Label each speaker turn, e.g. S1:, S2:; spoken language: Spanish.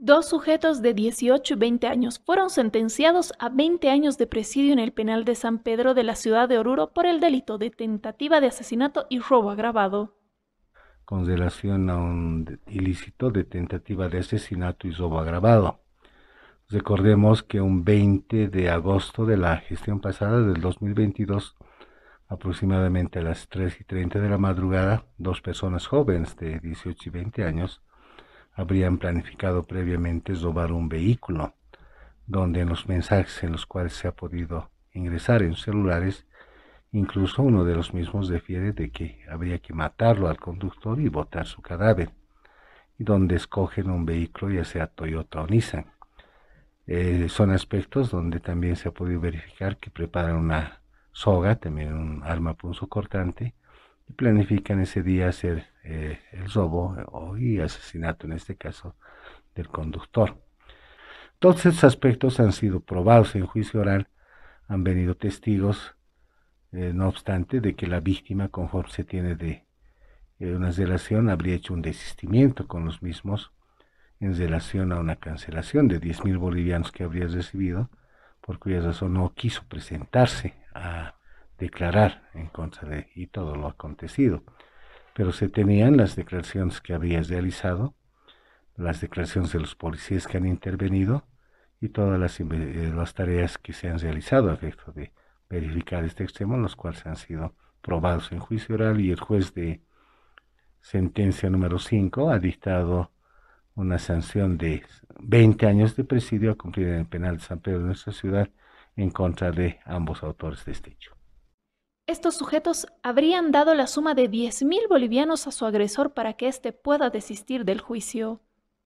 S1: Dos sujetos de 18 y 20 años fueron sentenciados a 20 años de presidio en el penal de San Pedro de la ciudad de Oruro por el delito de tentativa de asesinato y robo agravado.
S2: Con relación a un ilícito de tentativa de asesinato y robo agravado. Recordemos que un 20 de agosto de la gestión pasada del 2022, aproximadamente a las 3 y 30 de la madrugada, dos personas jóvenes de 18 y 20 años habrían planificado previamente robar un vehículo, donde en los mensajes en los cuales se ha podido ingresar en celulares, incluso uno de los mismos defiere de que habría que matarlo al conductor y botar su cadáver, y donde escogen un vehículo ya sea Toyota o Nissan. Eh, son aspectos donde también se ha podido verificar que preparan una soga, también un arma punzocortante, cortante y planifican ese día hacer eh, el robo y asesinato, en este caso, del conductor. Todos estos aspectos han sido probados en juicio oral, han venido testigos, eh, no obstante, de que la víctima, conforme se tiene de eh, una relación, habría hecho un desistimiento con los mismos en relación a una cancelación de 10 mil bolivianos que habría recibido, por cuya razón no quiso presentarse a declarar en contra de y todo lo acontecido. Pero se tenían las declaraciones que había realizado, las declaraciones de los policías que han intervenido y todas las, eh, las tareas que se han realizado a efecto de verificar este extremo, los cuales han sido probados en juicio oral y el juez de sentencia número 5 ha dictado una sanción de 20 años de presidio a cumplir en el penal de San Pedro de nuestra ciudad en contra de ambos autores de este hecho.
S1: Estos sujetos habrían dado la suma de 10.000 bolivianos a su agresor para que éste pueda desistir del juicio.